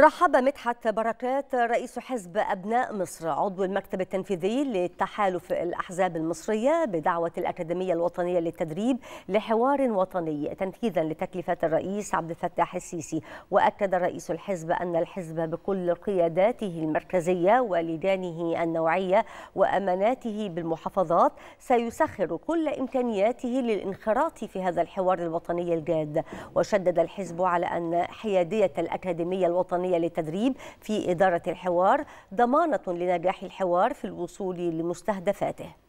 رحب مدحت بركات رئيس حزب أبناء مصر عضو المكتب التنفيذي لتحالف الأحزاب المصرية بدعوة الأكاديمية الوطنية للتدريب لحوار وطني تنفيذا لتكلفة الرئيس عبد الفتاح السيسي وأكد رئيس الحزب أن الحزب بكل قياداته المركزية ولجانه النوعية وأماناته بالمحافظات سيسخر كل إمكانياته للانخراط في هذا الحوار الوطني الجاد وشدد الحزب على أن حيادية الأكاديمية الوطنية الوطنية للتدريب في إدارة الحوار ضمانة لنجاح الحوار في الوصول لمستهدفاته